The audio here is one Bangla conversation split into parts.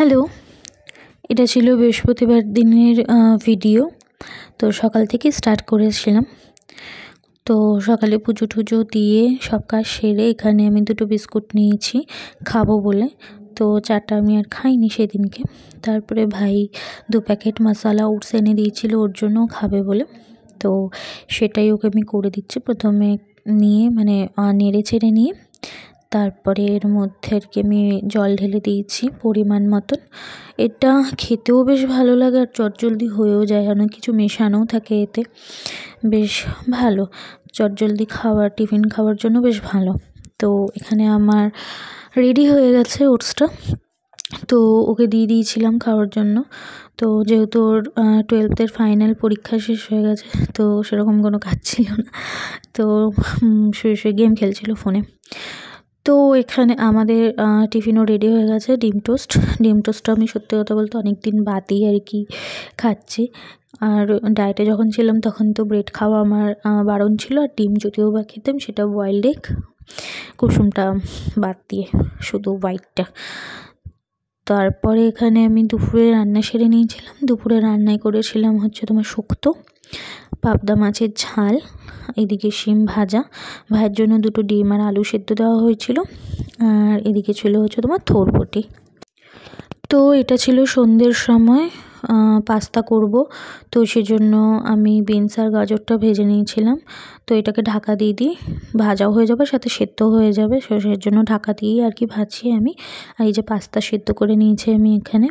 হ্যালো এটা ছিল বৃহস্পতিবার দিনের ভিডিও তো সকাল থেকে স্টার্ট করেছিলাম তো সকালে পুজো টুজো দিয়ে সব কাজ সেরে এখানে আমি দুটো বিস্কুট নিয়েছি খাবো বলে তো চারটা আমি আর খাইনি সেদিনকে তারপরে ভাই দু প্যাকেট মশালা উঠস এনে দিয়েছিল ওর জন্য খাবে বলে তো সেটাই ওকে আমি করে দিচ্ছি প্রথমে নিয়ে মানে নেড়ে ছেড়ে নিয়ে তারপরে এর মধ্যে আর কি আমি জল ঢেলে দিয়েছি পরিমাণ মতন এটা খেতেও বেশ ভালো লাগে আর চটজলদি হয়েও যায় অনেক কিছু মেশানোও থাকে এতে বেশ ভালো চটজলদি খাওয়ার টিফিন খাওয়ার জন্য বেশ ভালো তো এখানে আমার রেডি হয়ে গেছে ওটসটা তো ওকে দিয়ে দিয়েছিলাম খাওয়ার জন্য তো যেহেতু ওর টুয়েলভের ফাইনাল পরীক্ষা শেষ হয়ে গেছে তো সেরকম কোনো কাজ ছিল না তো শুয়ে শুয়ে গেম খেলছিল ফোনে তো এখানে আমাদের টিফিনও রেডি হয়ে গেছে ডিম টোস্ট ডিম টোস্টটা আমি সত্যি কথা বলতে অনেক দিন বাদই আর কি খাচ্ছি আর ডায়েটে যখন ছিলাম তখন তো ব্রেড খাওয়া আমার বারণ ছিল আর ডিম যদিও বা খেতাম সেটা বয়েল্ড এগ কুসুমটা বাদ দিয়ে শুধু হোয়াইটটা তারপরে এখানে আমি দুপুরে রান্না সেরে নিয়েছিলাম দুপুরে রান্নায় করেছিলাম হচ্ছে তোমার শুক্ত পাবদা মাছের ঝাল এদিকে শিম ভাজা ভাইয়ের জন্য দুটো ডিম আর আলু সেদ্ধ দেওয়া হয়েছিল আর এদিকে ছিল হচ্ছে তোমার থোরপটি তো এটা ছিল সন্ধ্যের সময় পাস্তা করব তো সেজন্য আমি বিনস আর গাজরটা ভেজে নিয়েছিলাম তো এটাকে ঢাকা দিয়ে দিই ভাজাও হয়ে যাবে সাথে সেদ্ধ হয়ে যাবে সে জন্য ঢাকা দিয়েই আর কি ভাজি আমি আর এই যে পাস্তা সেদ্ধ করে নিয়েছি আমি এখানে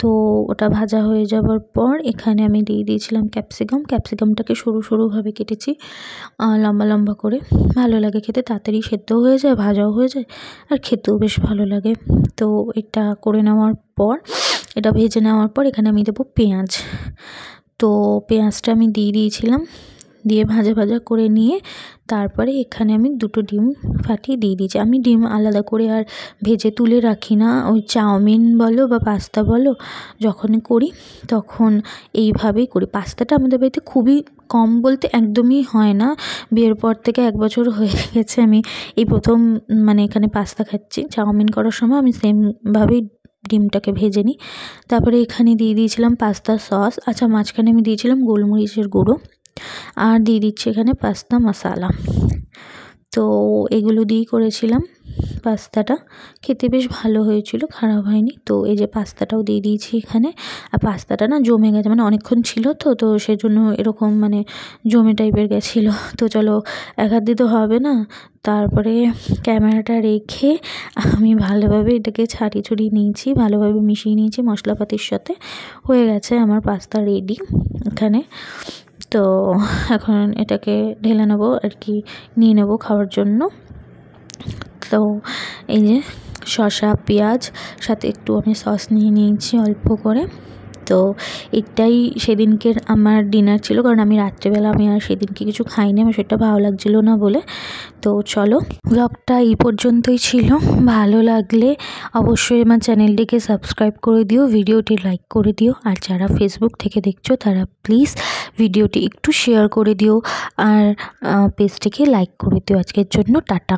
তো ওটা ভাজা হয়ে যাওয়ার পর এখানে আমি দিয়ে দিয়েছিলাম ক্যাপসিকাম ক্যাপসিকামটাকে সরু সরুভাবে কেটেছি লম্বা লম্বা করে ভালো লাগে খেতে তাড়াতাড়ি সেদ্ধ হয়ে যায় ভাজাও হয়ে যায় আর খেতেও বেশ ভালো লাগে তো এটা করে নেওয়ার পর এটা ভেজে নেওয়ার পর এখানে আমি দেবো পেঁয়াজ তো পেঁয়াজটা আমি দিয়ে দিয়েছিলাম দিয়ে ভাজা ভাজা করে নিয়ে তারপরে এখানে আমি দুটো ডিম ফাটিয়ে দিয়ে দিয়েছি আমি ডিম আলাদা করে আর ভেজে তুলে রাখি না ওই চাউমিন বলো বা পাস্তা বলো যখনই করি তখন এইভাবেই করি পাস্তাটা আমাদের বাড়িতে খুবই কম বলতে একদমই হয় না বিয়ের পর থেকে এক বছর হয়ে গেছে আমি এই প্রথম মানে এখানে পাস্তা খাচ্ছি চাউমিন করার সময় আমি সেমভাবেই ডিমটাকে ভেজে নিই তারপরে এখানে দিয়ে দিয়েছিলাম পাস্তা সস আচ্ছা মাঝখানে আমি দিয়েছিলাম গোলমরিচের গুঁড়ো আর দিয়ে দিচ্ছি এখানে পাস্তা মশালা তো এগুলো দিয়েই করেছিলাম পাস্তাটা খেতে বেশ ভালো হয়েছিল খারাপ হয়নি তো এই যে পাস্তাটাও দিয়ে দিয়েছি এখানে আর পাস্তাটা না জমে গেছে মানে অনেকক্ষণ ছিল তো তো সেজন্য এরকম মানে জমে টাইপের গেছিলো তো চলো এক হাত তো হবে না তারপরে ক্যামেরাটা রেখে আমি ভালোভাবে এটাকে ছাড়ি ছড়িয়ে নিয়েছি ভালোভাবে মিশিয়ে নিয়েছি মশলাপাতির সাথে হয়ে গেছে আমার পাস্তা রেডি এখানে তো এখন এটাকে ঢেলে নেবো আর কি নিয়ে নেবো খাওয়ার জন্য তো এই যে শসা পেঁয়াজ সাথে একটু আমি সস নিয়ে নিয়েছি অল্প করে তো এটাই সেদিনকের আমার ডিনার ছিল কারণ আমি রাত্রেবেলা আমি আর সেদিনকে কিছু খাইনি আমার সেটা ভালো লাগছিলো না বলে তো চলো ব্লগটা এই পর্যন্তই ছিল ভালো লাগলে অবশ্যই আমার চ্যানেলটিকে সাবস্ক্রাইব করে দিও ভিডিওটি লাইক করে দিও আর যারা ফেসবুক থেকে দেখছো তারা প্লিজ ভিডিওটি একটু শেয়ার করে দিও আর পেজটিকে লাইক করে দিও আজকের জন্য টাটা